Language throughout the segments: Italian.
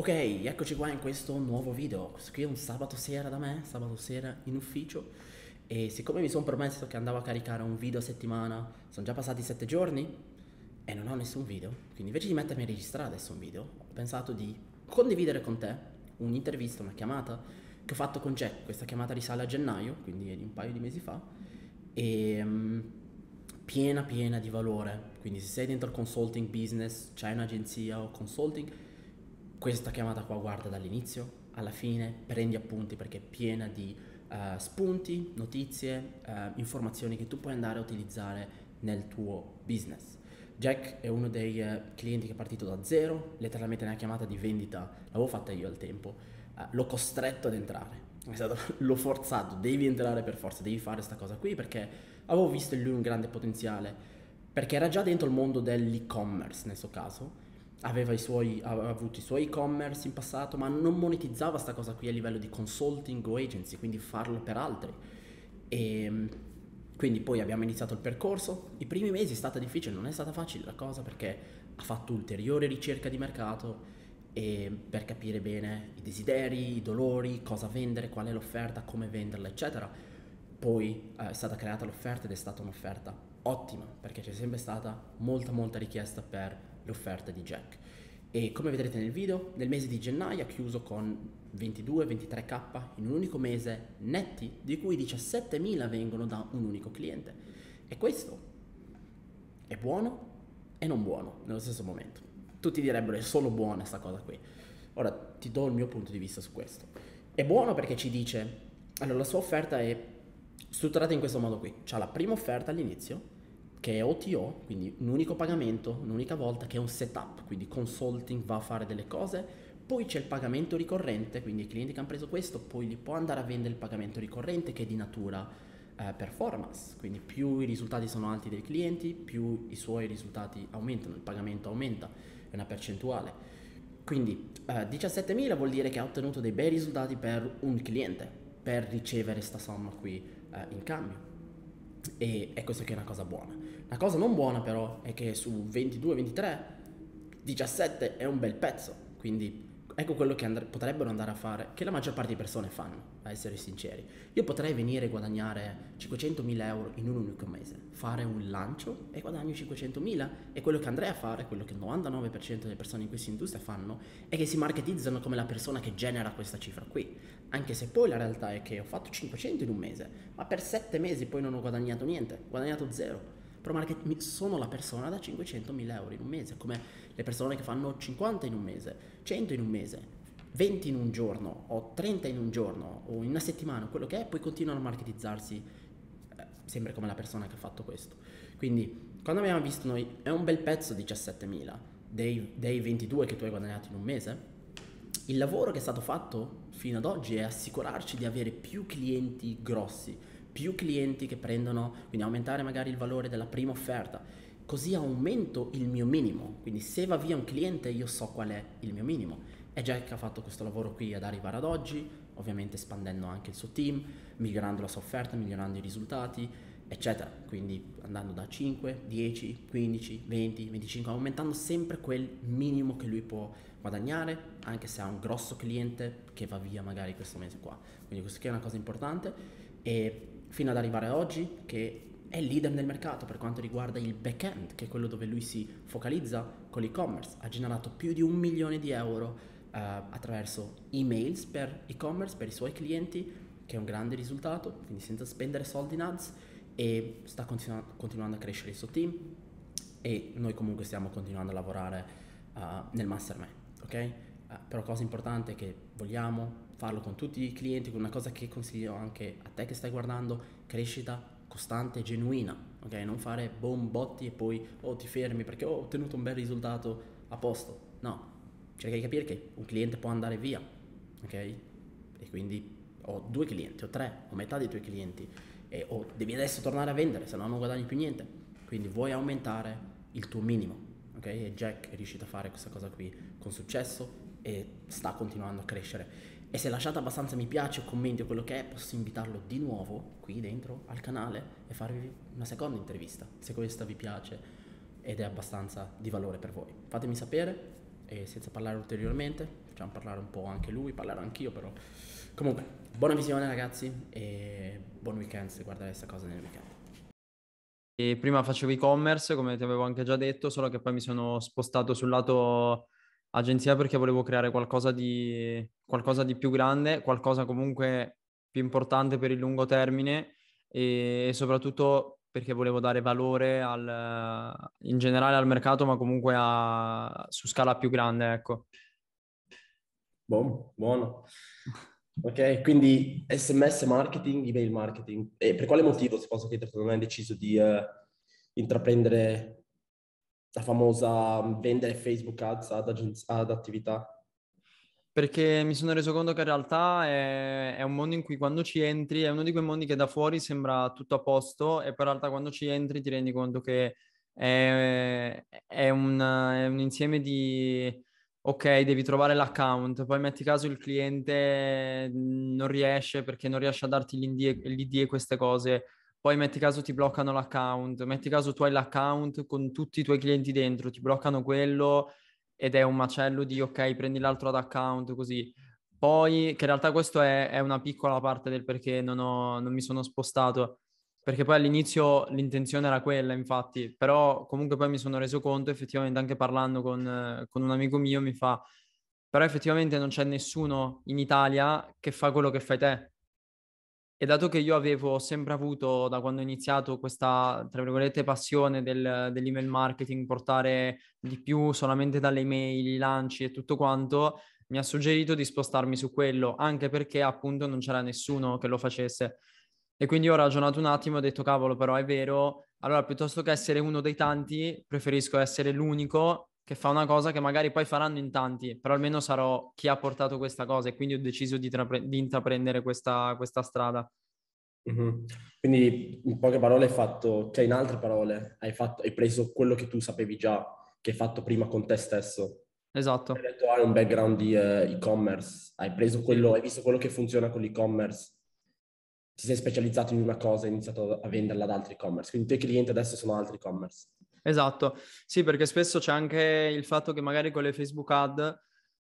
Ok, eccoci qua in questo nuovo video, questo qui è un sabato sera da me, sabato sera in ufficio e siccome mi sono promesso che andavo a caricare un video a settimana, sono già passati sette giorni e non ho nessun video, quindi invece di mettermi a registrare adesso un video, ho pensato di condividere con te un'intervista, una chiamata che ho fatto con Jack, questa chiamata risale a gennaio, quindi è di un paio di mesi fa e um, piena piena di valore, quindi se sei dentro il consulting business, c'hai un'agenzia o consulting questa chiamata qua guarda dall'inizio alla fine, prendi appunti perché è piena di uh, spunti, notizie, uh, informazioni che tu puoi andare a utilizzare nel tuo business. Jack è uno dei uh, clienti che è partito da zero, letteralmente nella chiamata di vendita, l'avevo fatta io al tempo, l'ho costretto ad entrare, stato, l'ho forzato, devi entrare per forza, devi fare questa cosa qui perché avevo visto in lui un grande potenziale, perché era già dentro il mondo dell'e-commerce nel suo caso, aveva, suoi, aveva avuto i suoi e-commerce in passato, ma non monetizzava questa cosa qui a livello di consulting o agency, quindi farlo per altri. E ehm, quindi poi abbiamo iniziato il percorso. I primi mesi è stata difficile, non è stata facile la cosa perché ha fatto ulteriore ricerca di mercato ehm, per capire bene i desideri, i dolori, cosa vendere, qual è l'offerta, come venderla, eccetera. Poi eh, è stata creata l'offerta ed è stata un'offerta ottima perché c'è sempre stata molta molta richiesta per l'offerta di Jack. E come vedrete nel video, nel mese di gennaio ha chiuso con 22-23k in un unico mese netti, di cui 17.000 vengono da un unico cliente. E questo è buono e non buono nello stesso momento. Tutti direbbero è solo buona questa cosa qui. Ora ti do il mio punto di vista su questo. È buono perché ci dice, allora la sua offerta è strutturata in questo modo qui. C'ha la prima offerta all'inizio che è OTO, quindi un unico pagamento, un'unica volta, che è un setup, quindi consulting va a fare delle cose, poi c'è il pagamento ricorrente, quindi i clienti che hanno preso questo, poi li può andare a vendere il pagamento ricorrente che è di natura eh, performance, quindi più i risultati sono alti dei clienti, più i suoi risultati aumentano, il pagamento aumenta, è una percentuale. Quindi eh, 17.000 vuol dire che ha ottenuto dei bei risultati per un cliente, per ricevere questa somma qui eh, in cambio. E, è questo che è una cosa buona. La cosa non buona però è che su 22-23, 17 è un bel pezzo, quindi ecco quello che and- potrebbero andare a fare, che la maggior parte di persone fanno, a essere sinceri. Io potrei venire e guadagnare 500.000 euro in un unico mese, fare un lancio e guadagno 500.000 e quello che andrei a fare, quello che il 99% delle persone in questa industria fanno, è che si marketizzano come la persona che genera questa cifra qui, anche se poi la realtà è che ho fatto 500 in un mese, ma per 7 mesi poi non ho guadagnato niente, ho guadagnato zero però sono la persona da 500.000 euro in un mese, come le persone che fanno 50 in un mese, 100 in un mese, 20 in un giorno o 30 in un giorno o in una settimana, quello che è, poi continuano a marketizzarsi eh, sempre come la persona che ha fatto questo. Quindi quando abbiamo visto noi, è un bel pezzo 17.000 dei, dei 22 che tu hai guadagnato in un mese, il lavoro che è stato fatto fino ad oggi è assicurarci di avere più clienti grossi, più clienti che prendono, quindi aumentare magari il valore della prima offerta, così aumento il mio minimo, quindi se va via un cliente io so qual è il mio minimo. E Jack ha fatto questo lavoro qui ad arrivare ad oggi, ovviamente espandendo anche il suo team, migliorando la sua offerta, migliorando i risultati, eccetera. Quindi andando da 5, 10, 15, 20, 25, aumentando sempre quel minimo che lui può guadagnare, anche se ha un grosso cliente che va via magari questo mese qua. Quindi questa è una cosa importante e fino ad arrivare a oggi che è leader nel mercato per quanto riguarda il back-end, che è quello dove lui si focalizza con l'e-commerce. Ha generato più di un milione di euro eh, attraverso emails per e-commerce, per i suoi clienti, che è un grande risultato, quindi senza spendere soldi in ads e sta continu- continuando a crescere il suo team e noi comunque stiamo continuando a lavorare uh, nel mastermind, ok? Uh, però cosa importante è che vogliamo farlo con tutti i clienti, con una cosa che consiglio anche a te che stai guardando, crescita costante, genuina, ok? Non fare botti e poi oh ti fermi perché ho ottenuto un bel risultato a posto. No, cerca di capire che un cliente può andare via, ok? E quindi ho due clienti, ho tre, ho metà dei tuoi clienti e ho, oh, devi adesso tornare a vendere, se no non guadagni più niente. Quindi vuoi aumentare il tuo minimo, ok? E Jack è riuscito a fare questa cosa qui con successo e sta continuando a crescere e se lasciate abbastanza mi piace o commenti o quello che è, posso invitarlo di nuovo qui dentro al canale e farvi una seconda intervista, se questa vi piace ed è abbastanza di valore per voi. Fatemi sapere e senza parlare ulteriormente, facciamo parlare un po' anche lui, parlare anch'io però. Comunque, buona visione ragazzi e buon weekend se guardate questa cosa nel weekend. E prima facevo e-commerce, come ti avevo anche già detto, solo che poi mi sono spostato sul lato agenzia perché volevo creare qualcosa di, qualcosa di più grande, qualcosa comunque più importante per il lungo termine e, e soprattutto perché volevo dare valore al, in generale al mercato, ma comunque a, su scala più grande, ecco. Buono, buono. Ok, quindi sms marketing, email marketing. E per quale motivo, se posso chiedere, non hai deciso di uh, intraprendere la famosa mm, vendere Facebook Ads ad, agenz- ad attività? Perché mi sono reso conto che in realtà è, è, un mondo in cui quando ci entri è uno di quei mondi che da fuori sembra tutto a posto e poi in realtà quando ci entri ti rendi conto che è, è, un, è un insieme di, ok, devi trovare l'account, poi metti caso il cliente mm, non riesce perché non riesce a darti l'ID e queste cose poi metti caso ti bloccano l'account, metti caso tu hai l'account con tutti i tuoi clienti dentro, ti bloccano quello ed è un macello di ok, prendi l'altro ad account così. Poi, che in realtà questo è, è una piccola parte del perché non, ho, non mi sono spostato, perché poi all'inizio l'intenzione era quella, infatti, però comunque poi mi sono reso conto, effettivamente anche parlando con, con un amico mio, mi fa, però effettivamente non c'è nessuno in Italia che fa quello che fai te, e dato che io avevo sempre avuto, da quando ho iniziato, questa, tra virgolette, passione del, dell'email marketing, portare di più solamente dalle email, i lanci e tutto quanto, mi ha suggerito di spostarmi su quello, anche perché appunto non c'era nessuno che lo facesse. E quindi ho ragionato un attimo e ho detto, cavolo, però è vero, allora piuttosto che essere uno dei tanti, preferisco essere l'unico che fa una cosa che magari poi faranno in tanti, però almeno sarò chi ha portato questa cosa e quindi ho deciso di, trapre- di intraprendere questa, questa strada. Mm-hmm. Quindi in poche parole hai fatto, cioè in altre parole, hai, fatto, hai preso quello che tu sapevi già, che hai fatto prima con te stesso. Esatto. Hai detto hai un background di eh, e-commerce, hai preso quello, hai visto quello che funziona con l'e-commerce, ti sei specializzato in una cosa e hai iniziato a venderla ad altri e-commerce, quindi i tuoi clienti adesso sono altri e-commerce. Esatto, sì, perché spesso c'è anche il fatto che magari con le Facebook ad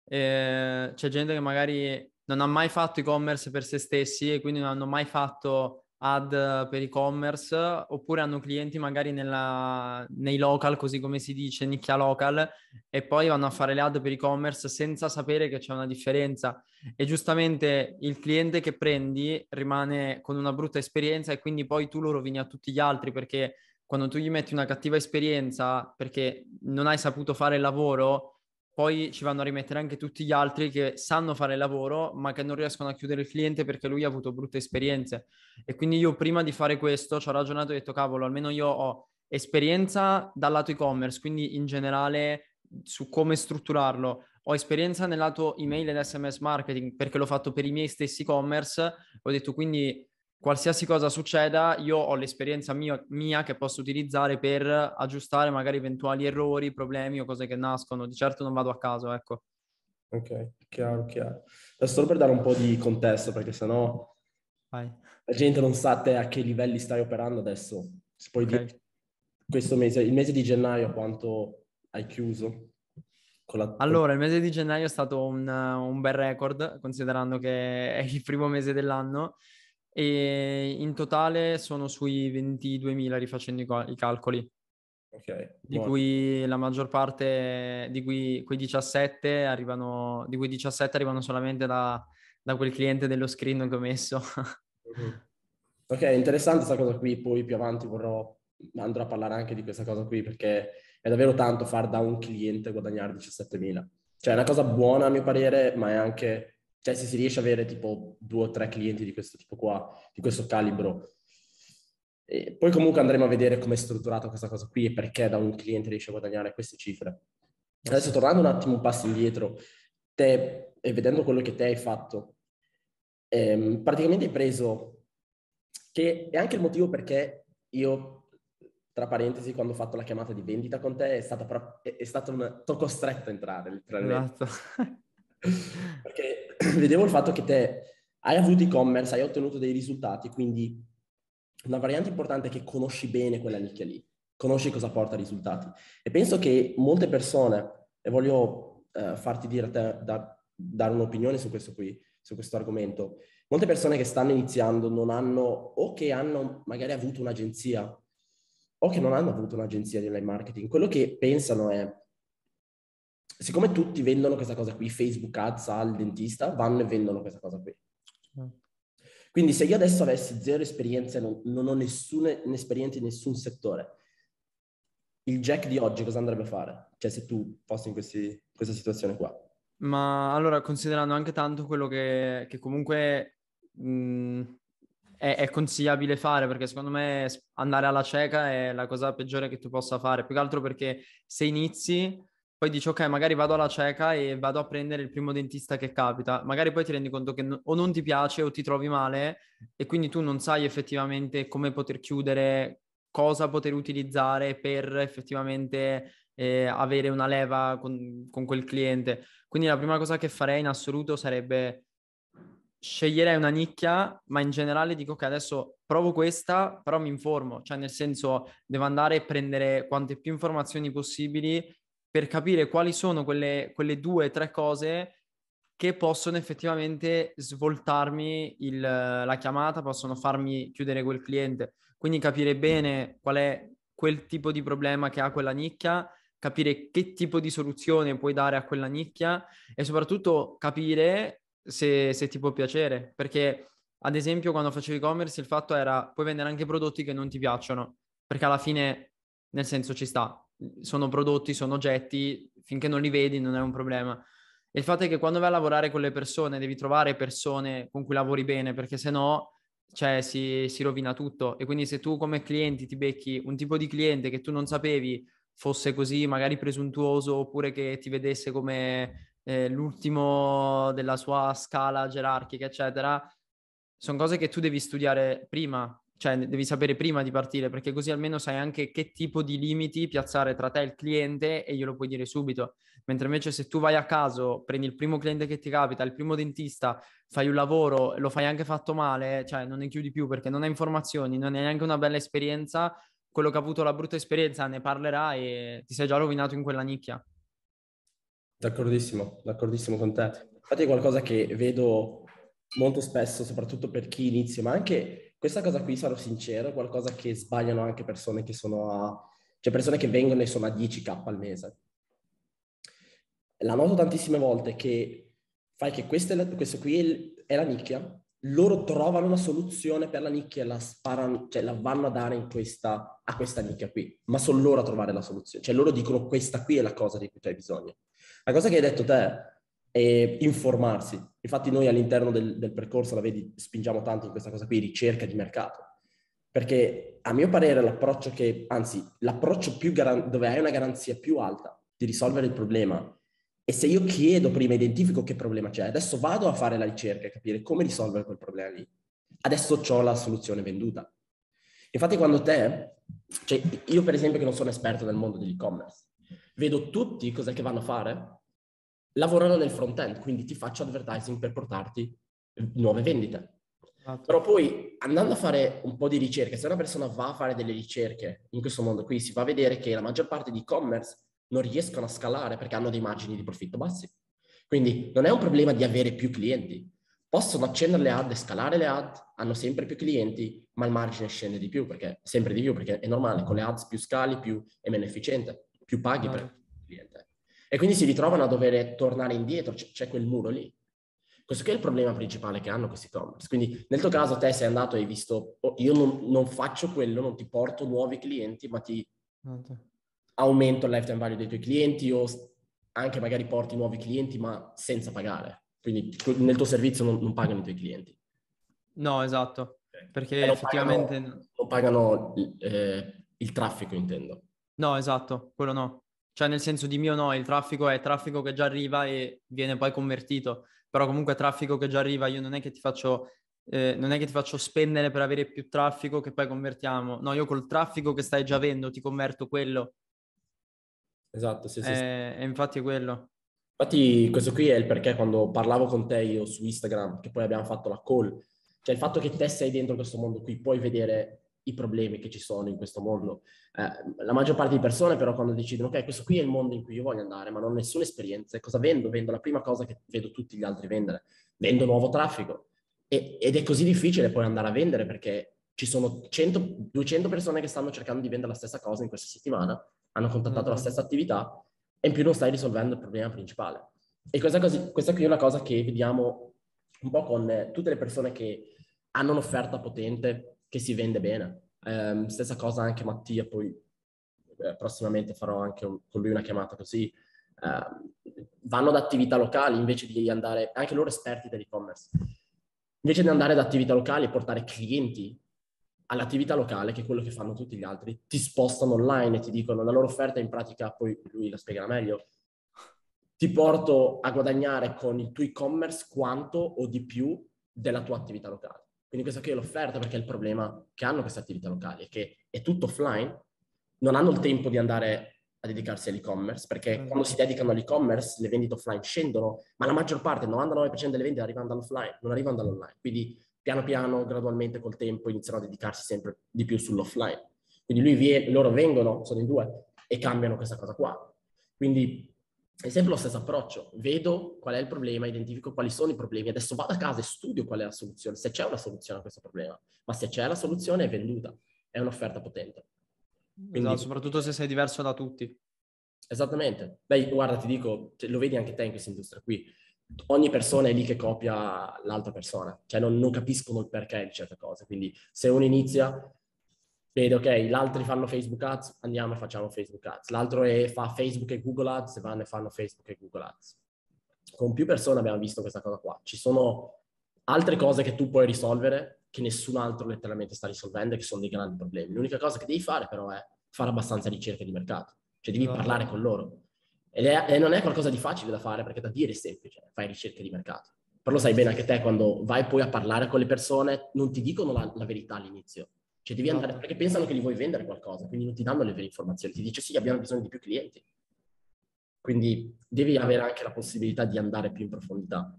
eh, c'è gente che magari non ha mai fatto e-commerce per se stessi e quindi non hanno mai fatto ad per e-commerce oppure hanno clienti magari nella, nei local, così come si dice, nicchia local e poi vanno a fare le ad per e-commerce senza sapere che c'è una differenza e giustamente il cliente che prendi rimane con una brutta esperienza e quindi poi tu lo rovini a tutti gli altri perché quando tu gli metti una cattiva esperienza perché non hai saputo fare il lavoro, poi ci vanno a rimettere anche tutti gli altri che sanno fare il lavoro, ma che non riescono a chiudere il cliente perché lui ha avuto brutte esperienze. E quindi io prima di fare questo ci ho ragionato e ho detto, cavolo, almeno io ho esperienza dal lato e-commerce, quindi in generale su come strutturarlo. Ho esperienza nel lato email ed SMS marketing perché l'ho fatto per i miei stessi e-commerce. Ho detto quindi qualsiasi cosa succeda, io ho l'esperienza mia, mia, che posso utilizzare per aggiustare magari eventuali errori, problemi o cose che nascono. Di certo non vado a caso, ecco. Ok, chiaro, chiaro. Adesso solo per dare un po' di contesto, perché sennò Vai. la gente non sa te a che livelli stai operando adesso. Se puoi okay. dire questo mese, il mese di gennaio, quanto hai chiuso? La... Allora, il mese di gennaio è stato un, un bel record, considerando che è il primo mese dell'anno e in totale sono sui 22.000 rifacendo i, cal- i calcoli. Okay, di buono. cui la maggior parte, di cui quei 17 arrivano, di cui 17 arrivano solamente da, da quel cliente dello screen che ho messo. Mhm. Ok, interessante questa cosa qui, poi più avanti vorrò, andrò a parlare anche di questa cosa qui perché è davvero tanto far da un cliente guadagnare 17.000. Cioè è una cosa buona a mio parere, ma è anche cioè, se si riesce ad avere tipo due o tre clienti di questo tipo qua, di questo calibro, e poi comunque andremo a vedere come è strutturata questa cosa qui e perché da un cliente riesce a guadagnare queste cifre. Adesso tornando un attimo un passo indietro, te, e vedendo quello che te hai fatto, ehm, praticamente hai preso, che è anche il motivo perché io, tra parentesi, quando ho fatto la chiamata di vendita con te, è stata, pro- è stata una... sono costretto a entrare, letteralmente. Esatto. perché vedevo il fatto che te hai avuto e-commerce, hai ottenuto dei risultati, quindi una variante importante è che conosci bene quella nicchia lì, conosci cosa porta risultati. E penso che molte persone, e voglio eh, farti dire a te, da, dare un'opinione su questo qui, su questo argomento, molte persone che stanno iniziando non hanno, o che hanno magari avuto un'agenzia, o che non hanno avuto un'agenzia di online marketing, quello che pensano è siccome tutti vendono questa cosa qui, Facebook Ads al dentista, vanno e vendono questa cosa qui. Mm. Quindi se io adesso avessi zero esperienza e non, non, ho nessuna esperienza in nessun settore, il Jack di oggi cosa andrebbe a fare? Cioè se tu fossi in questi, questa situazione qua. Ma allora, considerando anche tanto quello che, che comunque mh, mm, è, è, consigliabile fare, perché secondo me andare alla cieca è la cosa peggiore che tu possa fare, più che altro perché se inizi poi dici ok, magari vado alla cieca e vado a prendere il primo dentista che capita, magari poi ti rendi conto che no, o non ti piace o ti trovi male e quindi tu non sai effettivamente come poter chiudere, cosa poter utilizzare per effettivamente eh, avere una leva con, con quel cliente. Quindi la prima cosa che farei in assoluto sarebbe sceglierei una nicchia, ma in generale dico che adesso provo questa, però mi informo, cioè nel senso devo andare a prendere quante più informazioni possibili per capire quali sono quelle, quelle due o tre cose che possono effettivamente svoltarmi il, la chiamata, possono farmi chiudere quel cliente. Quindi capire bene qual è quel tipo di problema che ha quella nicchia, capire che tipo di soluzione puoi dare a quella nicchia e soprattutto capire se, se ti può piacere. Perché ad esempio quando facevo e-commerce il fatto era puoi vendere anche prodotti che non ti piacciono, perché alla fine nel senso ci sta sono prodotti, sono oggetti, finché non li vedi non è un problema. E il fatto è che quando vai a lavorare con le persone devi trovare persone con cui lavori bene, perché se no cioè, si, si rovina tutto. E quindi se tu come clienti ti becchi un tipo di cliente che tu non sapevi fosse così magari presuntuoso oppure che ti vedesse come eh, l'ultimo della sua scala gerarchica, eccetera, sono cose che tu devi studiare prima cioè devi sapere prima di partire perché così almeno sai anche che tipo di limiti piazzare tra te e il cliente e glielo puoi dire subito. Mentre invece se tu vai a caso, prendi il primo cliente che ti capita, il primo dentista, fai un lavoro, lo fai anche fatto male, cioè non ne chiudi più perché non hai informazioni, non hai neanche una bella esperienza, quello che ha avuto la brutta esperienza ne parlerà e ti sei già rovinato in quella nicchia. D'accordissimo, d'accordissimo con te. Infatti è qualcosa che vedo molto spesso, soprattutto per chi inizia, ma anche questa cosa qui, sarò sincero, è qualcosa che sbagliano anche persone che sono a... cioè persone che vengono e sono a 10k al mese. La noto tantissime volte che fai che questa, la, qui è la nicchia, loro trovano una soluzione per la nicchia e la sparano, cioè la vanno a dare questa, a questa nicchia qui, ma sono loro a trovare la soluzione, cioè loro dicono questa qui è la cosa di cui tu hai bisogno. La cosa che hai detto te e informarsi. Infatti noi all'interno del, del percorso, la vedi, spingiamo tanto in questa cosa qui, ricerca di mercato. Perché a mio parere l'approccio che, anzi, l'approccio più garan- dove hai una garanzia più alta di risolvere il problema e se io chiedo prima, identifico che problema c'è, adesso vado a fare la ricerca e capire come risolvere quel problema lì. Adesso ho la soluzione venduta. Infatti quando te, cioè io per esempio che non sono esperto nel mondo dell'e-commerce, vedo tutti cos'è che vanno a fare lavorano nel front-end, quindi ti faccio advertising per portarti nuove vendite. Esatto. Però poi andando a fare un po' di ricerche, se una persona va a fare delle ricerche in questo mondo qui, si va a vedere che la maggior parte di e-commerce non riescono a scalare perché hanno dei margini di profitto bassi. Quindi non è un problema di avere più clienti. Possono accendere le ad e scalare le ad, hanno sempre più clienti, ma il margine scende di più, perché, sempre di più, perché è normale, con le ads più scali più è meno efficiente, più paghi ah. per esatto. il cliente. E quindi si ritrovano a dover tornare indietro, c- c'è quel muro lì. Questo che è il problema principale che hanno questi e-commerce. Quindi nel tuo caso te sei andato e hai visto, oh, io non, non, faccio quello, non ti porto nuovi clienti, ma ti esatto. aumento il lifetime value dei tuoi clienti o anche magari porti nuovi clienti, ma senza pagare. Quindi nel tuo servizio non, non pagano i tuoi clienti. No, esatto. Okay. Perché non effettivamente... Pagano, non pagano eh, il traffico, intendo. No, esatto, quello no. Cioè nel senso di mio no, il traffico è traffico che già arriva e viene poi convertito, però comunque traffico che già arriva, io non è che ti faccio, eh, non è che ti faccio spendere per avere più traffico che poi convertiamo. No, io col traffico che stai già avendo ti converto quello. Esatto, sì, sì. E, eh, e infatti è quello. Infatti questo qui è il perché quando parlavo con te io su Instagram, che poi abbiamo fatto la call, cioè il fatto che te sei dentro questo mondo qui, puoi vedere i problemi che ci sono in questo mondo. Eh, la maggior parte di persone però quando decidono ok, questo qui è il mondo in cui io voglio andare, ma non ho nessuna esperienza, cosa vendo? Vendo la prima cosa che vedo tutti gli altri vendere, vendo nuovo traffico. E, ed è così difficile poi andare a vendere perché ci sono 100, 200 persone che stanno cercando di vendere la stessa cosa in questa settimana, hanno contattato la mm-hmm. stessa attività e in più non stai risolvendo il problema principale. E questa, cosa, questa qui è una cosa che vediamo un po' con tutte le persone che hanno un'offerta potente che si vende bene. Eh, stessa cosa anche Mattia, poi eh, prossimamente farò anche un, con lui una chiamata così. Eh, vanno ad attività locali invece di andare, anche loro esperti dell'e-commerce, invece di andare ad attività locali e portare clienti all'attività locale, che è quello che fanno tutti gli altri, ti spostano online e ti dicono la loro offerta in pratica, poi lui la spiegherà meglio, ti porto a guadagnare con il tuo e-commerce quanto o di più della tua attività locale. Quindi questa qui è l'offerta perché è il problema che hanno queste attività locali, è che è tutto offline, non hanno il tempo di andare a dedicarsi all'e-commerce, perché mm. quando si dedicano all'e-commerce le vendite offline scendono, ma la maggior parte, il 99% delle vendite arrivano dall'offline, non arrivano dall'online. Quindi piano piano, gradualmente col tempo, iniziano a dedicarsi sempre di più sull'offline. Quindi lui vie- loro vengono, sono in due, e cambiano questa cosa qua. Quindi è sempre lo stesso approccio. Vedo qual è il problema, identifico quali sono i problemi. Adesso vado a casa e studio qual è la soluzione, se c'è una soluzione a questo problema. Ma se c'è la soluzione è venduta, è un'offerta potente. Esatto, Quindi, esatto, soprattutto se sei diverso da tutti. Esattamente. Beh, guarda, ti dico, lo vedi anche te in questa industria qui. Ogni persona è lì che copia l'altra persona, cioè non, non capiscono il perché di certe cose. Quindi se uno inizia vedo ok, gli altri fanno Facebook Ads, andiamo e facciamo Facebook Ads. L'altro è, fa Facebook e Google Ads, vanno e fanno Facebook e Google Ads. Con più persone abbiamo visto questa cosa qua. Ci sono altre cose che tu puoi risolvere che nessun altro letteralmente sta risolvendo e che sono dei grandi problemi. L'unica cosa che devi fare però è fare abbastanza ricerca di mercato, cioè devi no. Esatto. parlare con loro. È, e non è qualcosa di facile da fare perché da dire è semplice, fai ricerca di mercato. Però lo sai bene anche te, quando vai poi a parlare con le persone, non ti dicono la, la verità all'inizio. Cioè devi andare esatto. perché pensano che gli vuoi vendere qualcosa, quindi non ti danno le vere informazioni, ti dice sì, abbiamo bisogno di più clienti. Quindi devi avere anche la possibilità di andare più in profondità.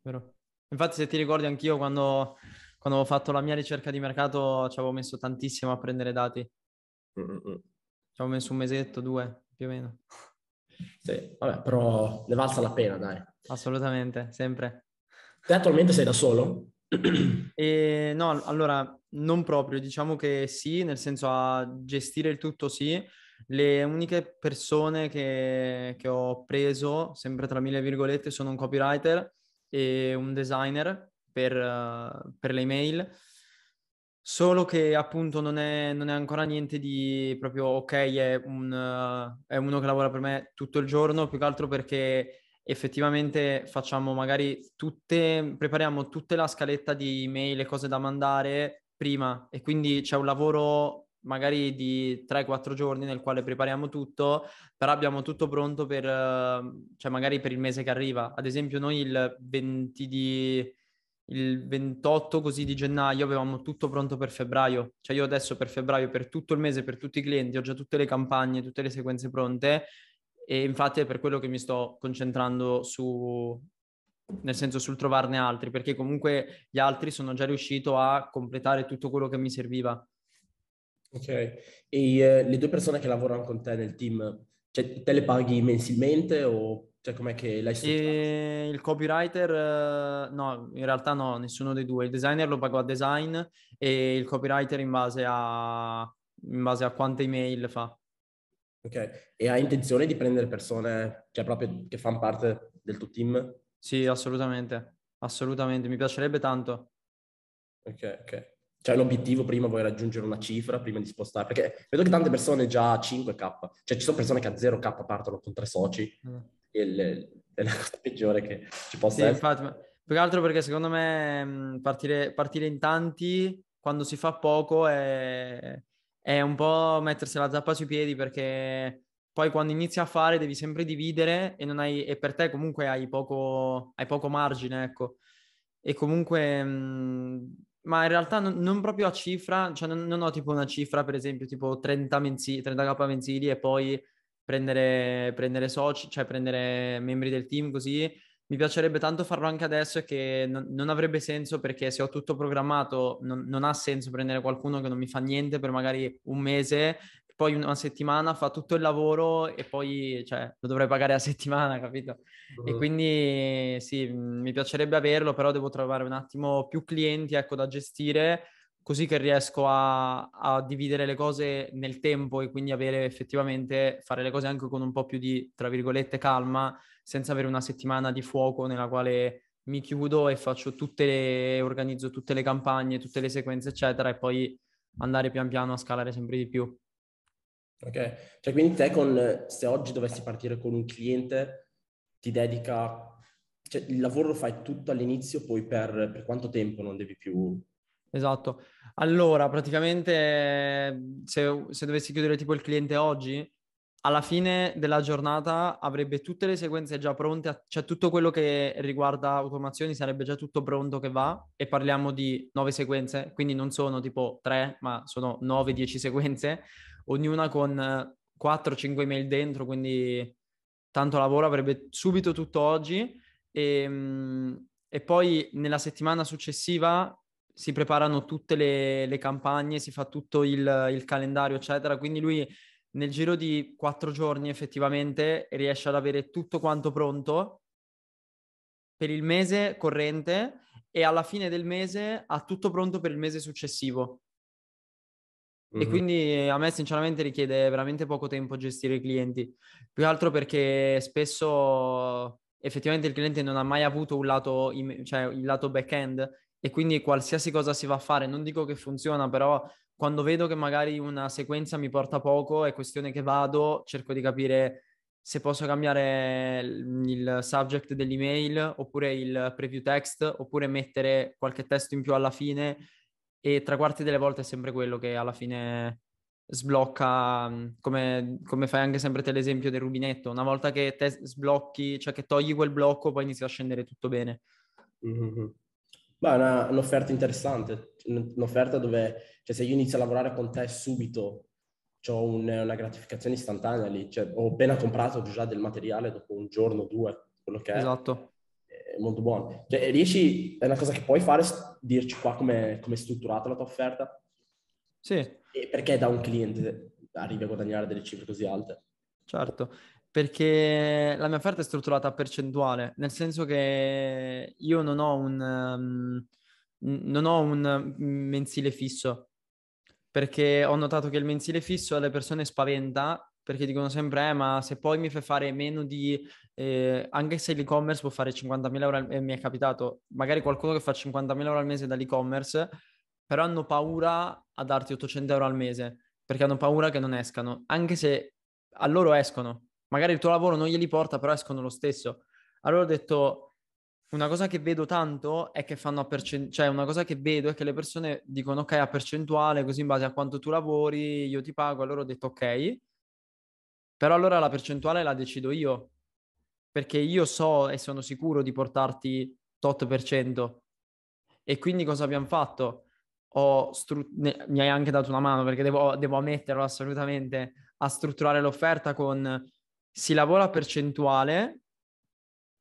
Vero. Infatti se ti ricordi anch'io quando, quando avevo fatto la mia ricerca di mercato ci avevo messo tantissimo a prendere dati. Mm-mm. Ci avevo messo un mesetto, due, più o meno. Sì, vabbè, però ne valsa la pena, dai. Assolutamente, sempre. Te attualmente sei da solo? E, no, allora non proprio, diciamo che sì, nel senso a gestire il tutto sì. Le uniche persone che, che ho preso, sempre tra mille virgolette, sono un copywriter e un designer per, per le email. Solo che appunto non è, non è, ancora niente di proprio ok, è, un, è, uno che lavora per me tutto il giorno, più che altro perché effettivamente facciamo magari tutte, prepariamo tutta la scaletta di email e cose da mandare prima e quindi c'è un lavoro magari di 3-4 giorni nel quale prepariamo tutto, però abbiamo tutto pronto per, eh, cioè magari per il mese che arriva. Ad esempio noi il, di, il 28 così di gennaio avevamo tutto pronto per febbraio, cioè io adesso per febbraio, per tutto il mese, per tutti i clienti, ho già tutte le campagne, tutte le sequenze pronte e infatti è per quello che mi sto concentrando su, nel senso sul trovarne altri, perché comunque gli altri sono già riuscito a completare tutto quello che mi serviva. Ok, e eh, le due persone che lavorano con te nel team, cioè, te le paghi mensilmente o cioè, com'è che l'hai strutturato? Il copywriter, eh, no, in realtà no, nessuno dei due. Il designer lo pago a design e il copywriter in base a, in base a quante email fa. Ok, e hai intenzione di prendere persone, cioè proprio che fanno parte del tuo team? Sì, assolutamente, assolutamente, mi piacerebbe tanto. Ok, ok. Cioè l'obiettivo prima vuoi raggiungere una cifra prima di spostare, perché vedo che tante persone già a 5K, cioè ci sono persone che a 0K partono con tre soci, mm. il, è la cosa peggiore che ci possa sì, essere. Infatti, ma, più che altro perché secondo me mm, partire, partire in tanti quando si fa poco è, è un po' mettersi la zappa sui piedi perché poi quando inizi a fare devi sempre dividere e, hai, e per te comunque hai poco, hai poco, margine, ecco. E comunque, mh, mm, ma in realtà non, non, proprio a cifra, cioè non, non, ho tipo una cifra, per esempio, tipo 30 mensi, 30k mensili e poi prendere, prendere soci, cioè prendere membri del team così. Mi piacerebbe tanto farlo anche adesso e che non, non, avrebbe senso perché se ho tutto programmato non, non, ha senso prendere qualcuno che non mi fa niente per magari un mese poi una settimana fa tutto il lavoro e poi cioè, lo dovrei pagare a settimana, capito? Uh-huh. E mm. quindi sì, mi piacerebbe averlo, però devo trovare un attimo più clienti ecco, da gestire, così che riesco a, a, dividere le cose nel tempo e quindi avere effettivamente, fare le cose anche con un po' più di, tra virgolette, calma, senza avere una settimana di fuoco nella quale mi chiudo e faccio tutte le, organizzo tutte le campagne, tutte le sequenze, eccetera, e poi andare pian piano a scalare sempre di più. Ok? Cioè, quindi te con, se oggi dovessi partire con un cliente, ti dedica, cioè il lavoro lo fai tutto all'inizio, poi per, per quanto tempo non devi più... Esatto. Allora, praticamente se, se dovessi chiudere tipo il cliente oggi, alla fine della giornata avrebbe tutte le sequenze già pronte, cioè tutto quello che riguarda automazioni sarebbe già tutto pronto che va e parliamo di nove sequenze, quindi non sono tipo tre, ma sono nove, dieci sequenze ognuna con 4-5 eh, mail dentro, quindi tanto lavoro, avrebbe subito tutto oggi e, ehm, e poi nella settimana successiva si preparano tutte le, le campagne, si fa tutto il, il, calendario, eccetera. Quindi lui nel giro di quattro giorni effettivamente riesce ad avere tutto quanto pronto per il mese corrente e alla fine del mese ha tutto pronto per il mese successivo. Mm-hmm. E quindi eh, a me sinceramente richiede veramente poco tempo gestire i clienti, più altro perché spesso effettivamente il cliente non ha mai avuto un lato, cioè il lato back-end e quindi qualsiasi cosa si va a fare, non dico che funziona, però quando vedo che magari una sequenza mi porta poco, è questione che vado, cerco di capire se posso cambiare il subject dell'email oppure il preview text oppure mettere qualche testo in più alla fine e tre quarti delle volte è sempre quello che alla fine sblocca, mm, come, come fai anche sempre te l'esempio del rubinetto, una volta che te sblocchi, cioè che togli quel blocco, poi inizia a scendere tutto bene. Mm-hmm. Beh, è una, un'offerta interessante, un'offerta dove cioè, se io inizio a lavorare con te subito ho un, una gratificazione istantanea lì, cioè, ho appena comprato già del materiale dopo un giorno o due, quello che è. Esatto molto buono. Cioè, riesci, è una cosa che puoi fare, dirci qua come è strutturata la tua offerta? Sì. E perché da un cliente arrivi a guadagnare delle cifre così alte? Certo, perché la mia offerta è strutturata a percentuale, nel senso che io non ho un, um, non ho un mensile fisso, perché ho notato che il mensile fisso alle persone spaventa perché dicono sempre, eh, ma se poi mi fai fare meno di, eh, anche se l'e-commerce può fare 50.000 euro, al, eh, mi è capitato, magari qualcuno che fa 50.000 euro al mese dall'e-commerce, però hanno paura a darti 800 euro al mese, perché hanno paura che non escano, anche se a loro escono, magari il tuo lavoro non glieli porta, però escono lo stesso. Allora ho detto, una cosa che vedo tanto è che fanno a percentuale, cioè una cosa che vedo è che le persone dicono ok a percentuale, così in base a quanto tu lavori io ti pago, allora ho detto ok però allora la percentuale la decido io, perché io so e sono sicuro di portarti tot per cento. E quindi cosa abbiamo fatto? Stru- ne- mi hai anche dato una mano, perché devo, devo ammetterlo assolutamente, a strutturare l'offerta con si lavora a percentuale,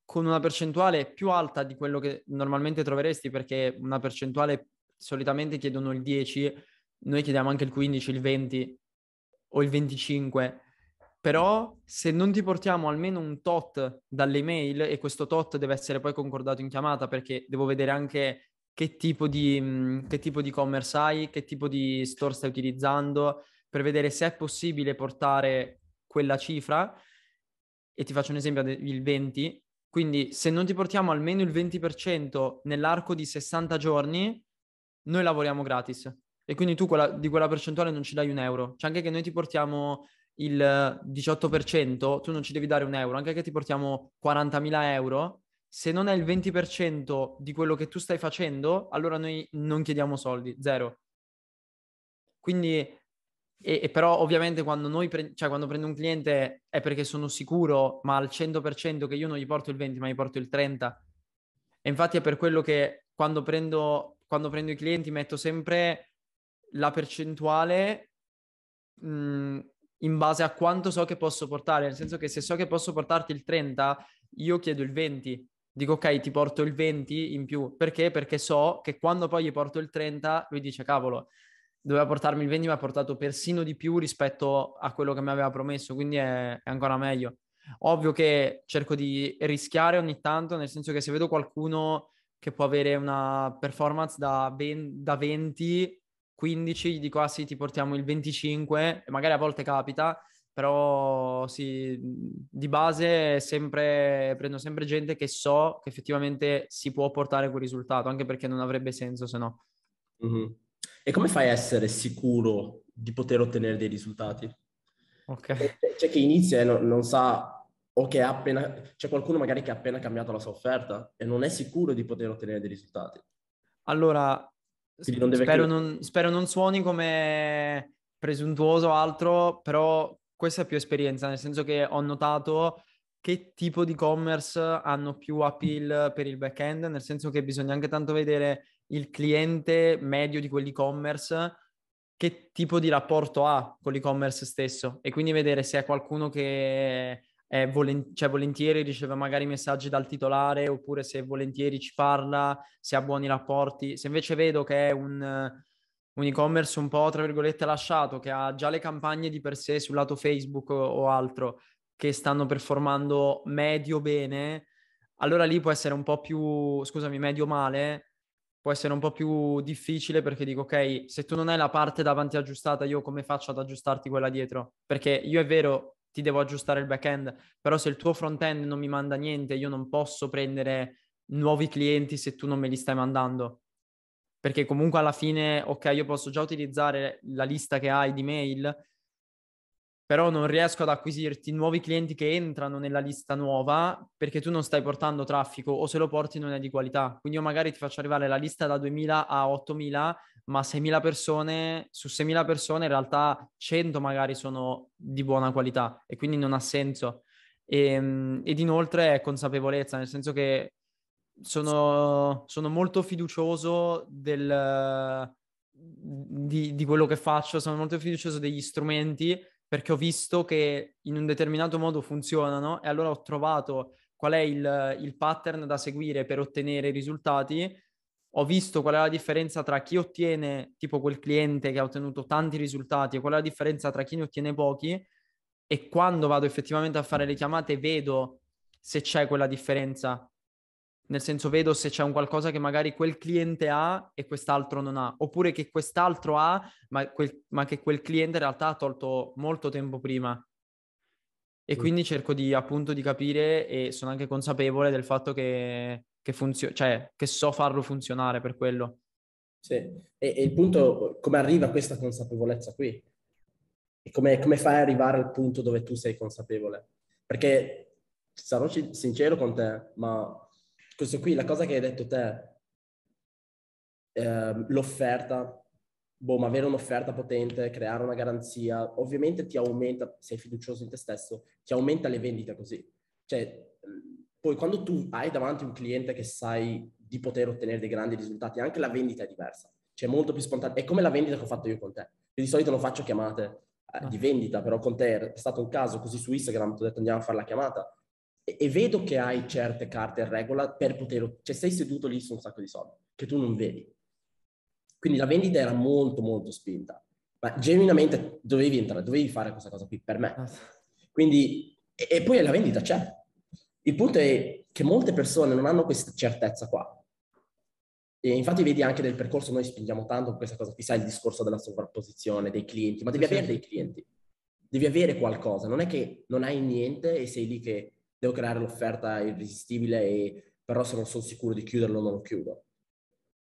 con una percentuale più alta di quello che normalmente troveresti, perché una percentuale solitamente chiedono il 10, noi chiediamo anche il 15, il 20 o il 25 però se non ti portiamo almeno un tot dall'email e questo tot deve essere poi concordato in chiamata perché devo vedere anche che tipo di, mhmm, che tipo di commerce hai, che tipo di store stai utilizzando, per vedere se è possibile portare quella cifra. E ti faccio un esempio, il 20. Quindi se non ti portiamo almeno il 20% nell'arco di 60 giorni, noi lavoriamo gratis. E quindi tu quella, di quella percentuale non ci dai un euro. C'è anche che noi ti portiamo il 18%, tu non ci devi dare un euro, anche che ti portiamo 40.000 euro, se non è il 20% di quello che tu stai facendo, allora noi non chiediamo soldi, zero. Quindi, e, e però ovviamente quando, noi pre- cioè quando prendo un cliente è perché sono sicuro, ma al 100% che io non gli porto il 20, ma gli porto il 30. E infatti è per quello che quando prendo, quando prendo i clienti metto sempre la percentuale mh, mm, in base a quanto so che posso portare, nel senso che se so che posso portarti il 30, io chiedo il 20. Dico ok, ti porto il 20 in più, perché? Perché so che quando poi gli porto il 30, lui dice cavolo, doveva portarmi il 20, mi ha portato persino di più rispetto a quello che mi aveva promesso, quindi è, è ancora meglio. Ovvio che cerco di rischiare ogni tanto, nel senso che se vedo qualcuno che può avere una performance da, da 20, 15, gli dico ah sì ti portiamo il 25, e magari a volte capita, però sì, di base sempre, prendo sempre gente che so che effettivamente si può portare quel risultato, anche perché non avrebbe senso se no. Mm-hmm. E come fai a essere sicuro di poter ottenere dei risultati? Okay. C'è chi inizia e non, non sa o che appena, c'è qualcuno magari che ha appena cambiato la sua offerta e non è sicuro di poter ottenere dei risultati. Allora, quindi non spero, non, spero non suoni come presuntuoso o altro, però questa è più esperienza, nel senso che ho notato che tipo di commerce hanno più appeal per il back-end, nel senso che bisogna anche tanto vedere il cliente medio di quell'e-commerce, che tipo di rapporto ha con l'e-commerce stesso e quindi vedere se è qualcuno che eh, volen- cioè, volentieri riceve magari messaggi dal titolare oppure se volentieri ci parla, se ha buoni rapporti. Se invece vedo che è un un e-commerce un po' tra virgolette lasciato, che ha già le campagne di per sé sul lato Facebook o altro che stanno performando medio bene, allora lì può essere un po' più, scusami, medio male, può essere un po' più difficile perché dico ok, se tu non hai la parte davanti aggiustata, io come faccio ad aggiustarti quella dietro? Perché io è vero, ti devo aggiustare il back-end, però se il tuo front-end non mi manda niente, io non posso prendere nuovi clienti se tu non me li stai mandando. Perché comunque alla fine, ok, io posso già utilizzare la lista che hai di mail, però non riesco ad acquisirti nuovi clienti che entrano nella lista nuova perché tu non stai portando traffico o se lo porti non è di qualità. Quindi io magari ti faccio arrivare la lista da 2000 a 8000, ma 6.000 persone, su 6.000 persone in realtà 100 magari sono di buona qualità e quindi non ha senso. E, ehm, ed inoltre è consapevolezza, nel senso che sono, sono molto fiducioso del, di, di quello che faccio, sono molto fiducioso degli strumenti perché ho visto che in un determinato modo funzionano e allora ho trovato qual è il, il pattern da seguire per ottenere i risultati ho visto qual è la differenza tra chi ottiene, tipo quel cliente che ha ottenuto tanti risultati, e qual è la differenza tra chi ne ottiene pochi. E quando vado effettivamente a fare le chiamate vedo se c'è quella differenza. Nel senso vedo se c'è un qualcosa che magari quel cliente ha e quest'altro non ha, oppure che quest'altro ha, ma, quel, ma che quel cliente in realtà ha tolto molto tempo prima. E sì. quindi cerco di appunto di capire e sono anche consapevole del fatto che, che, funzio- cioè, che so farlo funzionare per quello. Sì, e, e, il punto, come arriva questa consapevolezza qui? E come, come, fai ad arrivare al punto dove tu sei consapevole? Perché sarò sincero con te, ma questo qui, la cosa che hai detto te, eh, l'offerta, boh, ma avere un'offerta potente, creare una garanzia, ovviamente ti aumenta, sei fiducioso in te stesso, ti aumenta le vendite così. Cioè, poi quando tu hai davanti un cliente che sai di poter ottenere dei grandi risultati, anche la vendita è diversa, cioè molto più spontanea. È come la vendita che ho fatto io con te. Io di solito non faccio chiamate eh, di ah. vendita, però con te è stato un caso così su Instagram, ti ho detto andiamo a fare la chiamata e vedo che hai certe carte in regola per poter, cioè sei seduto lì su un sacco di soldi che tu non vedi. Quindi la vendita era molto molto spinta, ma genuinamente dovevi entrare, dovevi fare questa cosa qui per me. Ah, Quindi, e, e poi la vendita c'è. Il punto è che molte persone non hanno questa certezza qua. E infatti vedi anche nel percorso noi spingiamo tanto questa cosa qui, sai il discorso della sovrapposizione dei clienti, ma devi sì. avere dei clienti, devi avere qualcosa, non è che non hai niente e sei lì che devo creare l'offerta irresistibile e però se non sono sicuro di chiuderlo non lo chiudo.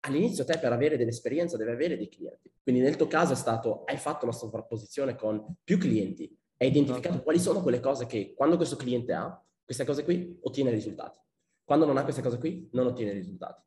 All'inizio te per avere dell'esperienza devi avere dei clienti. Quindi nel tuo caso è stato, hai fatto la sovrapposizione con più clienti, hai identificato esatto. quali sono quelle cose che quando questo cliente ha, queste cose qui ottiene risultati. Quando non ha queste cose qui, non ottiene risultati.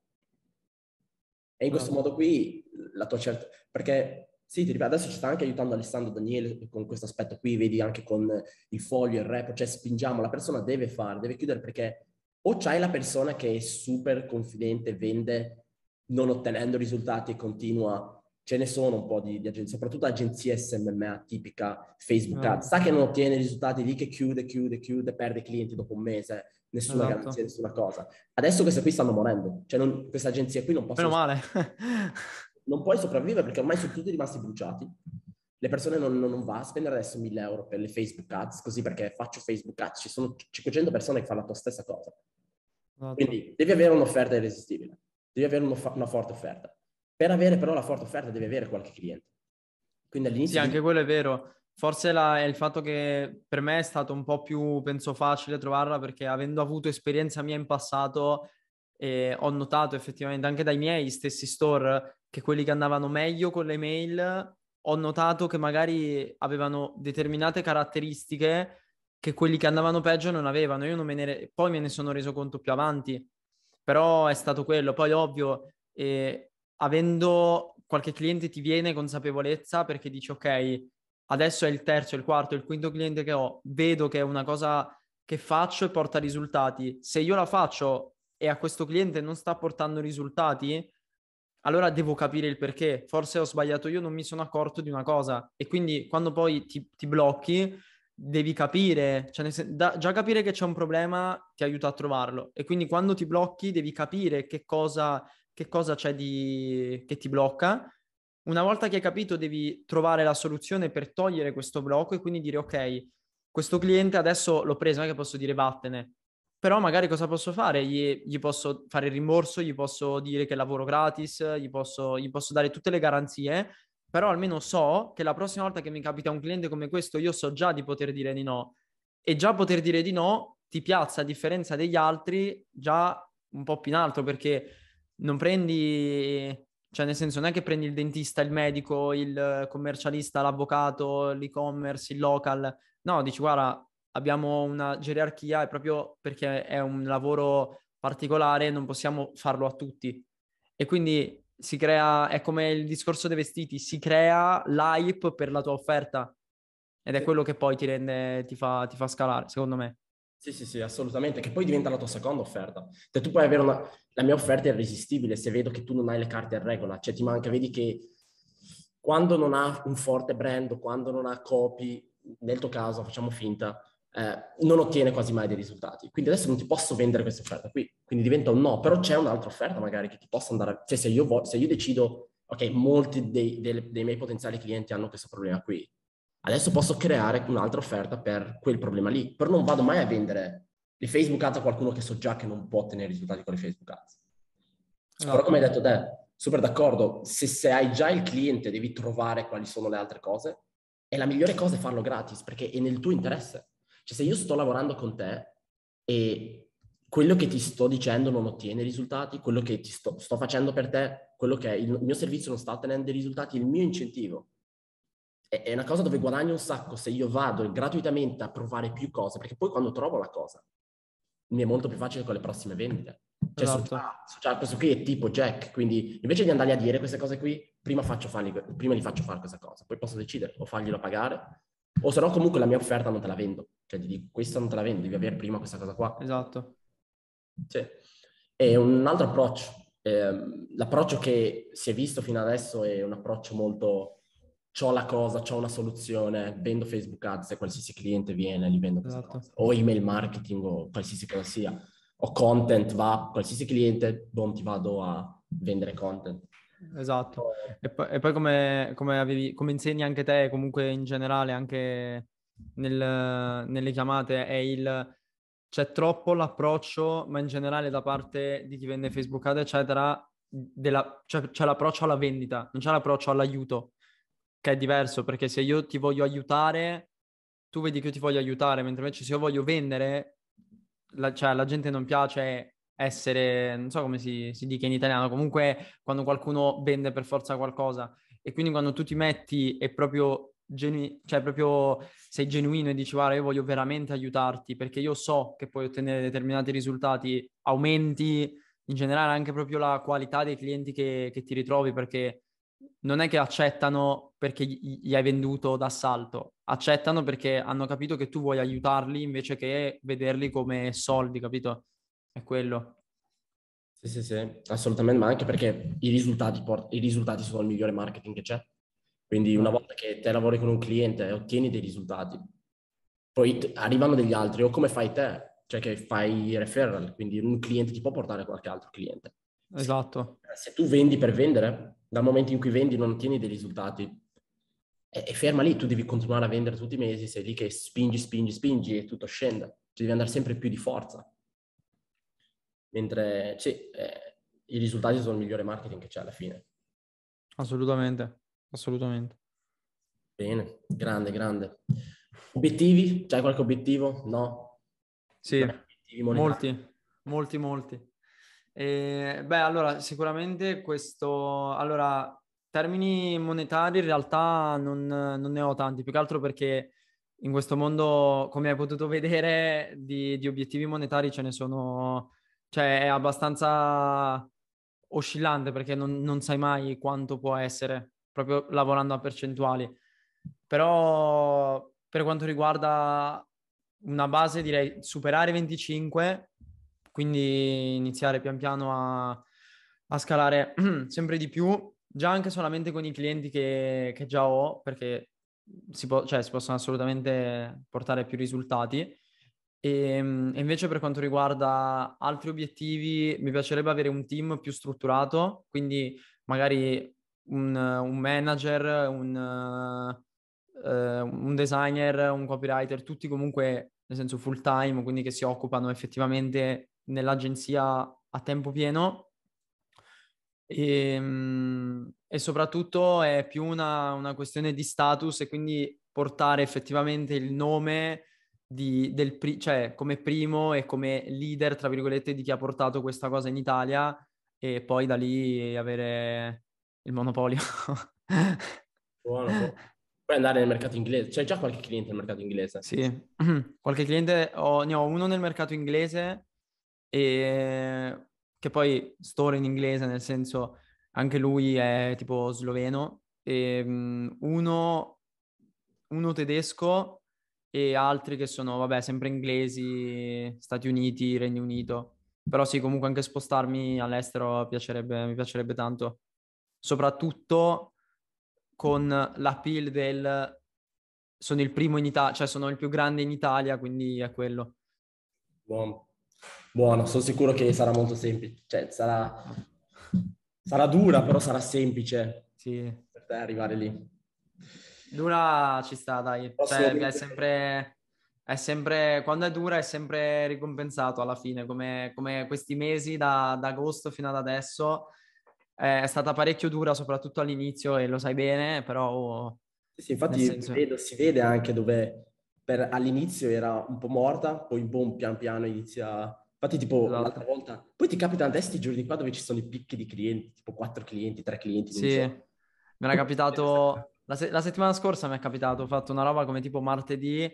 E in questo modo qui la tua certezza, perché sì, ti ripeto, adesso ci sta anche aiutando Alessandro Daniele con questo aspetto qui, vedi anche con il foglio, il rap, cioè spingiamo, la persona deve fare, deve chiudere perché o c'hai la persona che è super confidente, vende non ottenendo risultati e continua, ce ne sono un po' di, di agenzie, soprattutto agenzie SMMA tipica Facebook ah, sa che non ottiene risultati lì che chiude, chiude, chiude, perde clienti dopo un mese, nessuna esatto. garanzia, nessuna cosa. Adesso queste qui stanno morendo, cioè non, queste agenzie qui non possono... Meno male non puoi sopravvivere perché ormai sono tutti rimasti bruciati. Le persone non, non, non vanno a spendere adesso 1000 euro per le Facebook ads, così perché faccio Facebook ads, ci sono 500 persone che fanno la tua stessa cosa. Ah, Quindi devi avere un'offerta irresistibile, devi avere una forte offerta. Per avere però la forte offerta devi avere qualche cliente. Quindi all'inizio... Sì, anche quello è vero. Forse la, è il fatto che per me è stato un po' più, penso, facile trovarla perché avendo avuto esperienza mia in passato e ho notato effettivamente anche dai miei stessi store che quelli che andavano meglio con le mail ho notato che magari avevano determinate caratteristiche che quelli che andavano peggio non avevano. Io non me ne re... poi me ne sono reso conto più avanti, però è stato quello. Poi ovvio, eh, avendo qualche cliente ti viene consapevolezza perché dici ok, adesso è il terzo, il quarto, il quinto cliente che ho, vedo che è una cosa che faccio e porta risultati. Se io la faccio e a questo cliente non sta portando risultati, allora devo capire il perché. Forse ho sbagliato io, non mi sono accorto di una cosa. E quindi quando poi ti, ti blocchi, devi capire, cioè sen- da- già capire che c'è un problema ti aiuta a trovarlo. E quindi quando ti blocchi, devi capire che cosa, che cosa c'è di... che ti blocca. Una volta che hai capito, devi trovare la soluzione per togliere questo blocco e quindi dire ok. Questo cliente adesso l'ho preso, non è che posso dire vattene, però magari cosa posso fare? Gli, gli, posso fare il rimborso, gli posso dire che lavoro gratis, gli posso, gli posso dare tutte le garanzie, però almeno so che la prossima volta che mi capita un cliente come questo io so già di poter dire di no. E già poter dire di no ti piazza a differenza degli altri già un po' più in alto perché non prendi cioè nel senso non è che prendi il dentista, il medico, il commercialista, l'avvocato, l'e-commerce, il local, no, dici guarda, abbiamo una gerarchia e proprio perché è un lavoro particolare non possiamo farlo a tutti. E quindi si crea, è come il discorso dei vestiti, si crea l'hype per la tua offerta ed è quello che poi ti rende, ti fa, ti fa scalare, secondo me. Sì, sì, sì, assolutamente, che poi diventa la tua seconda offerta. Cioè, tu puoi avere una... La mia offerta è irresistibile se vedo che tu non hai le carte a regola, cioè ti manca, vedi che quando non ha un forte brand, quando non ha copy, nel tuo caso facciamo finta, eh, non ottiene quasi mai dei risultati. Quindi adesso non ti posso vendere questa offerta qui, quindi diventa un no, però c'è un'altra offerta magari che ti possa andare, cioè se io, vo- se io decido, ok, molti dei, dei, dei miei potenziali clienti hanno questo problema qui, adesso posso creare un'altra offerta per quel problema lì, però non vado mai a vendere le Facebook Ads a qualcuno che so già che non può ottenere risultati con le Facebook Ads. No. Però come hai detto te, super d'accordo, se, se, hai già il cliente devi trovare quali sono le altre cose e la migliore cosa è farlo gratis perché è nel tuo interesse. Cioè se io sto lavorando con te e quello che ti sto dicendo non ottiene risultati, quello che ti sto, sto facendo per te, quello che è il mio servizio non sta ottenendo risultati, il mio incentivo è, una cosa dove guadagno un sacco se io vado gratuitamente a provare più cose, perché poi quando trovo la cosa mi è molto più facile con le prossime vendite. Cioè, esatto. su, cioè questo qui è tipo Jack, quindi invece di andargli a dire queste cose qui, prima, faccio fargli, prima gli faccio fare questa cosa, poi posso decidere o farglielo pagare o se no comunque la mia offerta non te la vendo. Cioè di dico, questa non te la vendo, devi avere prima questa cosa qua. Esatto. Sì. è un altro approccio. Eh, l'approccio che si è visto fino adesso è un approccio molto ho la cosa, ho una soluzione, vendo Facebook Ads e qualsiasi cliente viene, li vendo esatto. O email marketing o qualsiasi cosa sia. O content, va, qualsiasi cliente, boom, ti vado a vendere content. Esatto, e poi, e poi come, come, avevi, come, insegni anche te, comunque in generale anche nel, nelle chiamate, è il c'è troppo l'approccio, ma in generale da parte di chi vende Facebook ad eccetera, della, c'è, c'è l'approccio alla vendita, non c'è l'approccio all'aiuto, che è diverso, perché se io ti voglio aiutare, tu vedi che io ti voglio aiutare, mentre invece se io voglio vendere, la, cioè, la gente non piace essere, non so come si, si, dica in italiano, comunque quando qualcuno vende per forza qualcosa e quindi quando tu ti metti e proprio, genu- cioè proprio sei genuino e dici guarda io voglio veramente aiutarti perché io so che puoi ottenere determinati risultati, aumenti in generale anche proprio la qualità dei clienti che, che ti ritrovi perché non è che accettano perché gli hai venduto d'assalto, accettano perché hanno capito che tu vuoi aiutarli invece che vederli come soldi, capito? è quello. Sì, sì, sì, assolutamente, ma anche perché i risultati, port- i risultati sono il migliore marketing che c'è. Quindi una certo. volta che te lavori con un cliente e ottieni dei risultati, poi t- arrivano degli altri o come fai te, cioè che fai referral, quindi un cliente ti può portare qualche altro cliente. Esatto. Se, se tu vendi per vendere, dal momento in cui vendi non ottieni dei risultati e, e, ferma lì, tu devi continuare a vendere tutti i mesi, sei lì che spingi, spingi, spingi e tutto scende, Ci devi andare sempre più di forza. Mentre sì, eh, i risultati sono il migliore marketing che c'è alla fine. Assolutamente, assolutamente. Bene, grande, grande. Obiettivi? C'hai qualche obiettivo? No? Sì, molti, molti, molti. Eh, beh, allora, sicuramente questo... Allora, termini monetari in realtà non, non, ne ho tanti, più che altro perché in questo mondo, come hai potuto vedere, di, di obiettivi monetari ce ne sono cioè è abbastanza oscillante perché non, non sai mai quanto può essere, proprio lavorando a percentuali. Però per quanto riguarda una base direi superare 25, quindi iniziare pian piano a, a scalare sempre di più, già anche solamente con i clienti che, che già ho, perché si, po- cioè, si, possono assolutamente portare più risultati. Ehm, e, invece per quanto riguarda altri obiettivi, mi piacerebbe avere un team più strutturato, quindi magari un, un manager, un, uh, un designer, un copywriter, tutti comunque nel senso full time, quindi che si occupano effettivamente nell'agenzia a tempo pieno. E, ehm, e soprattutto è più una, una, questione di status e quindi portare effettivamente il nome di, del, cioè, come primo e come leader, tra virgolette, di chi ha portato questa cosa in Italia e poi da lì avere il monopolio. Buono. Puoi andare nel mercato inglese, c'è già qualche cliente nel mercato inglese? Sì, qualche cliente, ho, ne ho uno nel mercato inglese e che poi store in inglese, nel senso anche lui è tipo sloveno, e, uno, uno tedesco e altri che sono, vabbè, sempre inglesi, Stati Uniti, Regno Unito. Però sì, comunque anche spostarmi all'estero piacerebbe, mi piacerebbe tanto. Soprattutto con l'appeal del sono il primo in Italia, cioè sono il più grande in Italia, quindi è quello. Buono, Buono. sono sicuro che sarà molto semplice, cioè, sarà... sarà, dura, però sarà semplice sì. per te arrivare lì. Dura ci sta, dai. Cioè, è sempre... È sempre, quando è dura è sempre ricompensato alla fine, come, come questi mesi da, da, agosto fino ad adesso è stata parecchio dura, soprattutto all'inizio e lo sai bene, però... Oh, sì, infatti senso... vedo, si vede anche dove per, all'inizio era un po' morta, poi boom, pian piano inizia... Infatti tipo esatto. l'altra volta... Poi ti capita adesso questi giorni qua dove ci sono i picchi di clienti, tipo quattro clienti, tre clienti. Sì, so. mi era capitato la, se- la, settimana scorsa mi è capitato, ho fatto una roba come tipo martedì,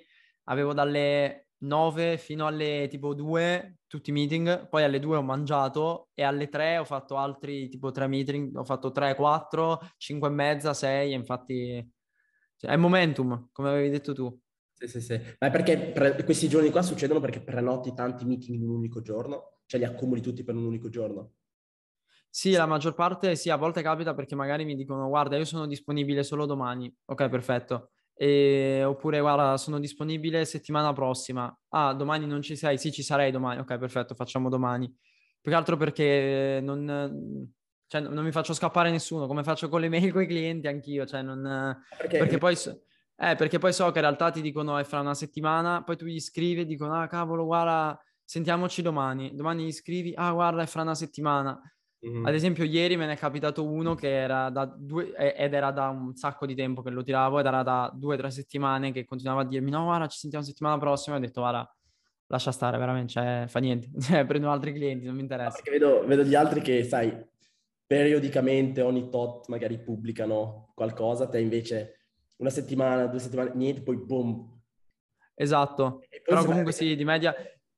avevo dalle 9 fino alle tipo 2 tutti i meeting, poi alle 2 ho mangiato e alle 3 ho fatto altri tipo 3 meeting, ho fatto 3, 4, 5 e mezza, 6 e infatti cioè, è momentum, come avevi detto tu. Sì, sì, sì. Ma è perché pre- questi giorni qua succedono perché prenoti tanti meeting in un unico giorno, cioè li accumuli tutti per un unico giorno. Sì, la maggior parte, sì, a volte capita perché magari mi dicono guarda, io sono disponibile solo domani. Ok, perfetto. E, oppure guarda, sono disponibile settimana prossima. Ah, domani non ci sei? Sì, ci sarei domani. Ok, perfetto, facciamo domani. Più che altro perché non, cioè, non mi faccio scappare nessuno, come faccio con le mail con i clienti anch'io. Cioè, non, perché... perché poi... Eh, perché poi so che in realtà ti dicono è fra una settimana, poi tu gli scrivi e dicono ah cavolo guarda sentiamoci domani, domani gli scrivi ah guarda è fra una settimana, Mm-hmm. Ad esempio, ieri me ne è capitato uno che era da due, ed era da un sacco di tempo che lo tiravo, ed era da due o tre settimane che continuava a dirmi: No, guarda, ci sentiamo settimana prossima. E ho detto: Guarda, lascia stare, veramente, cioè, fa niente, cioè, prendo altri clienti, non mi interessa. No, vedo, vedo gli altri che, sai, periodicamente ogni tot magari pubblicano qualcosa, te invece una settimana, due settimane, niente, poi boom. Esatto, poi però comunque sì, di media...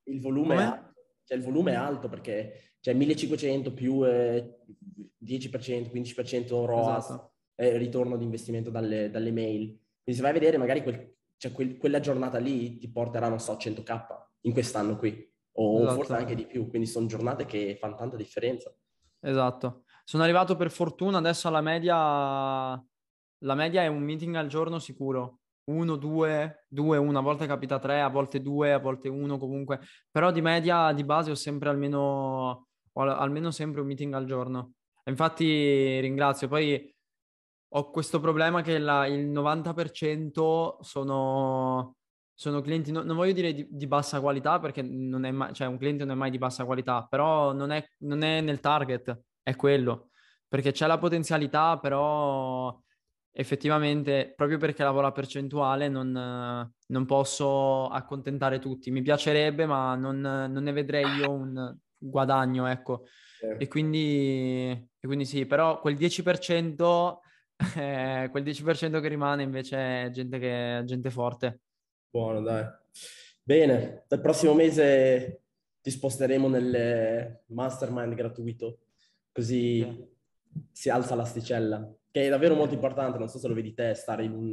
Il volume, è, cioè il volume è alto perché cioè 1500 più eh, 10%, 15% ROAS, esatto. eh, ritorno di investimento dalle, dalle, mail. Quindi se vai a vedere magari quel, cioè quel, quella giornata lì ti porterà, non so, 100k in quest'anno qui, o esatto. forse anche di più, quindi sono giornate che fanno tanta differenza. Esatto. Sono arrivato per fortuna adesso alla media, la media è un meeting al giorno sicuro, uno, due, due, una volta capita tre, a volte due, a volte uno comunque, però di media, di base ho sempre almeno o almeno sempre un meeting al giorno. Infatti ringrazio, poi ho questo problema che la, il 90% sono, sono clienti, no, non voglio dire di, di, bassa qualità perché non è mai, cioè un cliente non è mai di bassa qualità, però non è, non è nel target, è quello, perché c'è la potenzialità, però effettivamente proprio perché lavoro a percentuale non, non posso accontentare tutti, mi piacerebbe ma non, non ne vedrei io un guadagno, ecco. Certo. E, quindi, e, quindi, sì, però quel 10%, eh, quel 10% che rimane invece è gente, che, gente forte. Buono, dai. Bene, dal prossimo mese ti sposteremo nel mastermind gratuito, così okay. si alza l'asticella, che è davvero molto importante, non so se lo vedi te, stare in un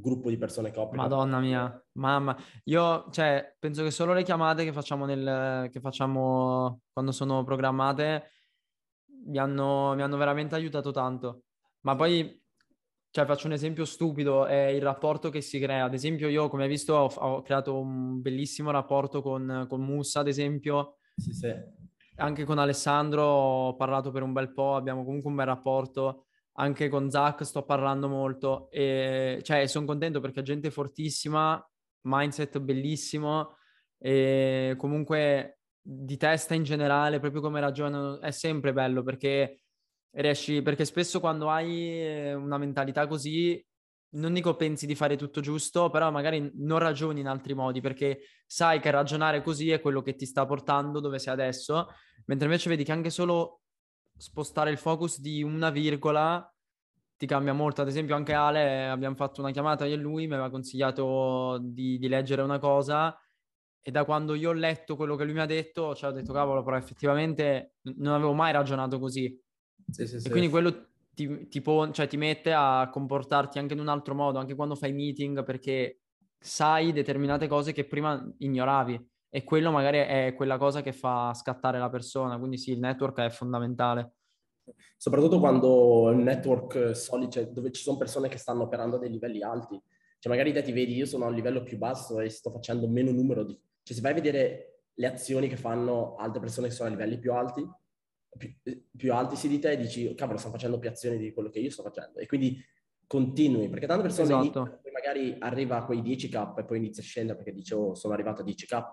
gruppo di persone che ho. Madonna mia, mamma. Io, cioè, penso che solo le chiamate che facciamo, nel, che facciamo quando sono programmate mi hanno, mi hanno veramente aiutato tanto. Ma poi, cioè, faccio un esempio stupido, è il rapporto che si crea. Ad esempio, io, come hai visto, ho, ho creato un bellissimo rapporto con, con Mussa, ad esempio. Sì, sì. Anche con Alessandro ho parlato per un bel po', abbiamo comunque un bel rapporto anche con Zach sto parlando molto e cioè, sono contento perché gente fortissima, mindset bellissimo e comunque di testa in generale, proprio come ragionano, è sempre bello perché riesci, perché spesso quando hai eh, una mentalità così, non dico pensi di fare tutto giusto, però magari non ragioni in altri modi perché sai che ragionare così è quello che ti sta portando dove sei adesso, mentre invece vedi che anche solo spostare il focus di una virgola ti cambia molto. Ad esempio, anche Ale abbiamo fatto una chiamata io e lui mi aveva consigliato di, di leggere una cosa. E da quando io ho letto quello che lui mi ha detto, cioè ho detto cavolo, però effettivamente non avevo mai ragionato così. Sì, sì, e quindi quello ti, ti, pon- cioè, ti mette a comportarti anche in un altro modo, anche quando fai meeting, perché sai determinate cose che prima ignoravi e quello magari è quella cosa che fa scattare la persona, quindi sì, il network è fondamentale. Soprattutto quando è un network solido, cioè dove ci sono persone che stanno operando a dei livelli alti, cioè magari te ti vedi io sono a un livello più basso e sto facendo meno numero di... Cioè se vai a vedere le azioni che fanno altre persone che sono a livelli più alti, più, più alti si di te e dici cavolo stanno facendo più azioni di quello che io sto facendo e quindi continui perché tante persone esatto. magari arriva a quei 10k e poi inizia a scendere perché dice oh sono arrivato a 10k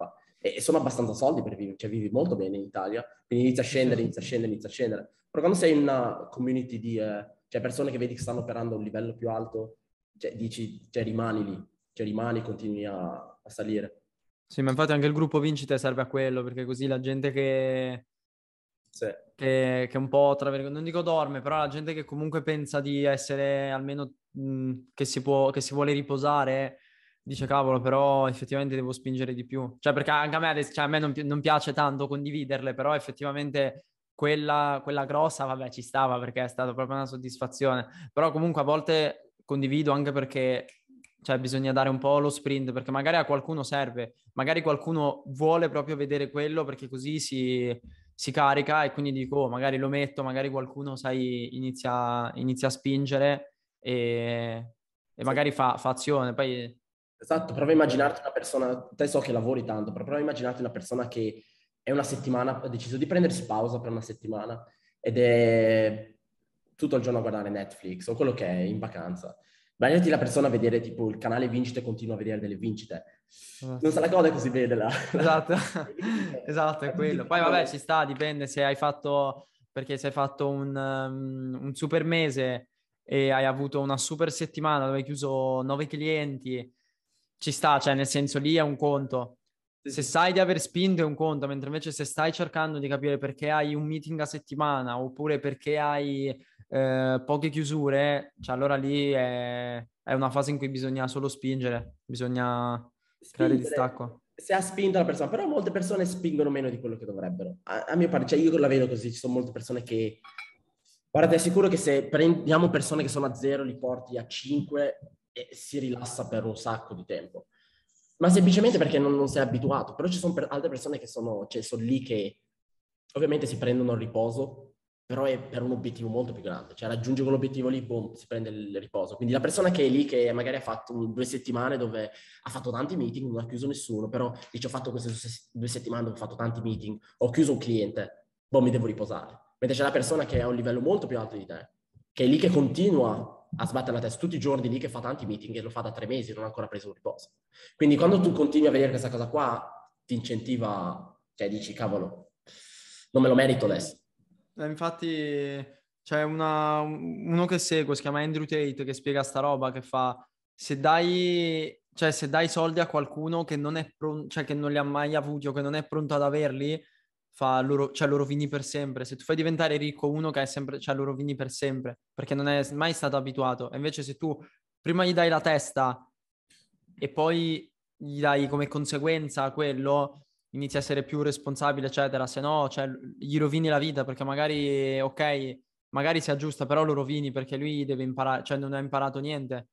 e, sono abbastanza soldi per vivere, cioè vivi molto bene in Italia, quindi inizia a scendere, inizia a scendere, inizia a scendere. Però quando sei in una community di eh, cioè persone che vedi che stanno operando a un livello più alto, cioè, dici, cioè rimani lì, cioè rimani continui a, a salire. Sì, ma infatti anche il gruppo vincite serve a quello, perché così la gente che sì. Che, che, un po' tra virgolette, non dico dorme, però la gente che comunque pensa di essere almeno mh, che, si può, che si vuole riposare dice cavolo però effettivamente devo spingere di più cioè perché anche a me, cioè, a me non, non, piace tanto condividerle però effettivamente quella, quella grossa vabbè ci stava perché è stata proprio una soddisfazione però comunque a volte condivido anche perché cioè bisogna dare un po' lo sprint perché magari a qualcuno serve, magari qualcuno vuole proprio vedere quello perché così si, si carica e quindi dico oh, magari lo metto, magari qualcuno sai inizia, inizia a spingere e, e magari fa, fa, azione, poi Esatto, prova a immaginarti una persona, te so che lavori tanto, però prova a immaginarti una persona che è una settimana, ha deciso di prendersi pausa per una settimana ed è tutto il giorno a guardare Netflix o quello che è in vacanza. Immaginati la persona a vedere tipo il canale vincite e continua a vedere delle vincite. Ah, non sa la cosa così vede là. Esatto, esatto, è quello. Poi vabbè ci sta, dipende se hai fatto, perché se hai fatto un, um, un super mese e hai avuto una super settimana dove hai chiuso nove clienti ci sta, cioè nel senso lì è un conto. Se sai di aver spinto è un conto, mentre invece se stai cercando di capire perché hai un meeting a settimana oppure perché hai eh, poche chiusure, cioè allora lì è, è, una fase in cui bisogna solo spingere, bisogna spingere. creare distacco. Se ha spinto la persona, però molte persone spingono meno di quello che dovrebbero. A, a mio parere, cioè io la vedo così, ci sono molte persone che Guarda, è sicuro che se prendiamo persone che sono a zero, li porti a 5, e si rilassa per un sacco di tempo. Ma semplicemente perché non, non sei abituato. Però ci sono per altre persone che sono, cioè, sono lì che ovviamente si prendono il riposo, però è per un obiettivo molto più grande. Cioè raggiunge quell'obiettivo lì, boom, si prende il riposo. Quindi la persona che è lì, che magari ha fatto due settimane dove ha fatto tanti meeting, non ha chiuso nessuno, però dice ho fatto queste due settimane dove ho fatto tanti meeting, ho chiuso un cliente, boh, mi devo riposare. Mentre c'è la persona che è a un livello molto più alto di te, che è lì che continua a sbattere la testa tutti i giorni lì che fa tanti meeting e lo fa da tre mesi, non ha ancora preso un riposo. Quindi quando tu continui a vedere questa cosa qua, ti incentiva, cioè dici cavolo, non me lo merito adesso. Eh, infatti c'è una, uno che seguo, si chiama Andrew Tate, che spiega sta roba che fa, se dai, cioè, se dai soldi a qualcuno che non, è pron- cioè, che non li ha mai avuti o che non è pronto ad averli, fa loro, c'ha cioè loro vini per sempre. Se tu fai diventare ricco uno che sempre, c'ha cioè loro vini per sempre, perché non è mai stato abituato. E invece se tu prima gli dai la testa e poi gli dai come conseguenza quello, inizia a essere più responsabile, eccetera. Se no, cioè, gli rovini la vita, perché magari, ok, magari sia giusta, però lo rovini perché lui deve imparare, cioè non ha imparato niente.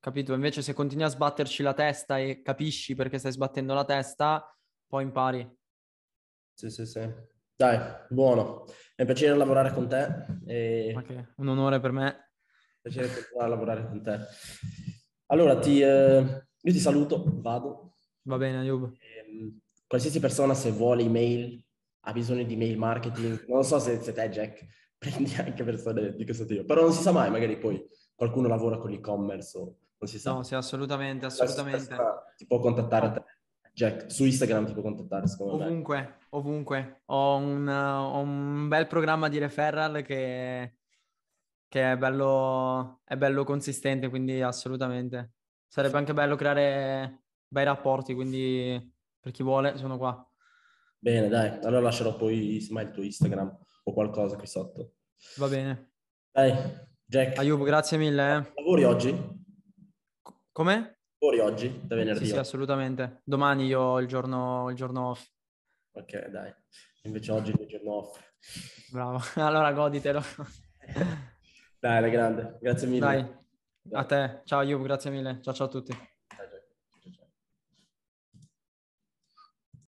Capito? Invece se continui a sbatterci la testa e capisci perché stai sbattendo la testa, poi impari. Sì, sì, sì. Dai, buono. È un piacere lavorare con te. E... Okay. Un onore per me. È un piacere lavorare con te. Allora, ti, eh, io ti saluto, vado. Va bene, Ayub. E, ehm, qualsiasi persona se vuole email, ha bisogno di email marketing, non so se, se te Jack prendi anche persone di questo tipo, però non si sa mai, magari poi qualcuno lavora con l'e-commerce o non si sa. No, sì, assolutamente, assolutamente. Ti può contattare a ah. te. Jack, su Instagram ti può contattare, secondo ovunque, me. Ovunque, ovunque. Ho, ho un, bel programma di referral che, che è, bello, è, bello, consistente, quindi assolutamente. Sarebbe anche bello creare bei rapporti, quindi per chi vuole sono qua. Bene, dai. Allora lascerò poi ma il tuo Instagram o qualcosa qui sotto. Va bene. Dai, Jack. Aiuto, grazie mille. Eh. Lavori oggi? C- come? Lavori oggi, da venerdì? Sì, sì, assolutamente. Domani io ho il giorno, il giorno off. Ok, dai. Invece oggi è il giorno off. Bravo, allora goditelo. dai, la grande. Grazie mille. Dai, dai. a te. Ciao, Iub, grazie mille. Ciao, ciao a tutti.